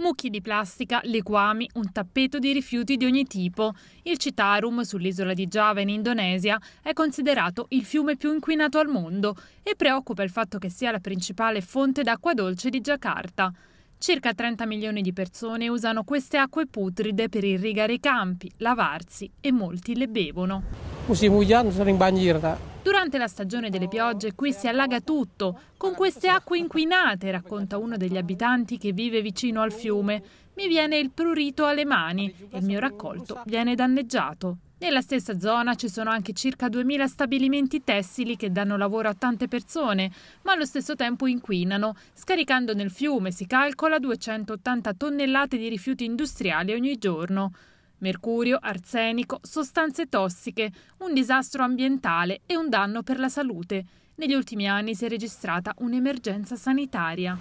Mucchi di plastica, liquami, un tappeto di rifiuti di ogni tipo. Il Citarum, sull'isola di Java in Indonesia, è considerato il fiume più inquinato al mondo e preoccupa il fatto che sia la principale fonte d'acqua dolce di Giacarta. Circa 30 milioni di persone usano queste acque putride per irrigare i campi, lavarsi e molti le bevono. Musim hujan sering banjir, tak? Durante la stagione delle piogge qui si allaga tutto, con queste acque inquinate, racconta uno degli abitanti che vive vicino al fiume. Mi viene il prurito alle mani e il mio raccolto viene danneggiato. Nella stessa zona ci sono anche circa 2000 stabilimenti tessili che danno lavoro a tante persone, ma allo stesso tempo inquinano, scaricando nel fiume, si calcola, 280 tonnellate di rifiuti industriali ogni giorno mercurio, arsenico, sostanze tossiche, un disastro ambientale e un danno per la salute negli ultimi anni si è registrata un'emergenza sanitaria.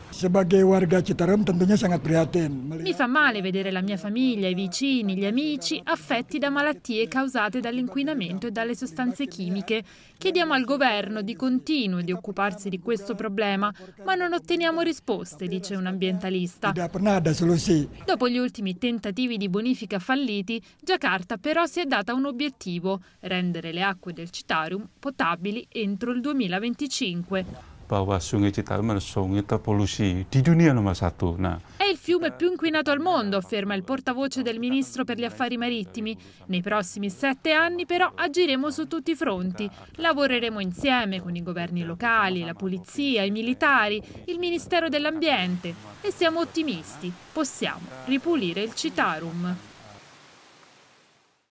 Mi fa male vedere la mia famiglia, i vicini, gli amici affetti da malattie causate dall'inquinamento e dalle sostanze chimiche. Chiediamo al governo di continuo di occuparsi di questo problema, ma non otteniamo risposte, dice un ambientalista. Dopo gli ultimi tentativi di bonifica falliti, Giacarta però si è data un obiettivo, rendere le acque del Citarium potabili entro il 2020. 2025. È il fiume più inquinato al mondo, afferma il portavoce del ministro per gli affari marittimi. Nei prossimi sette anni però agiremo su tutti i fronti. Lavoreremo insieme con i governi locali, la polizia, i militari, il Ministero dell'Ambiente e siamo ottimisti. Possiamo ripulire il Citarum.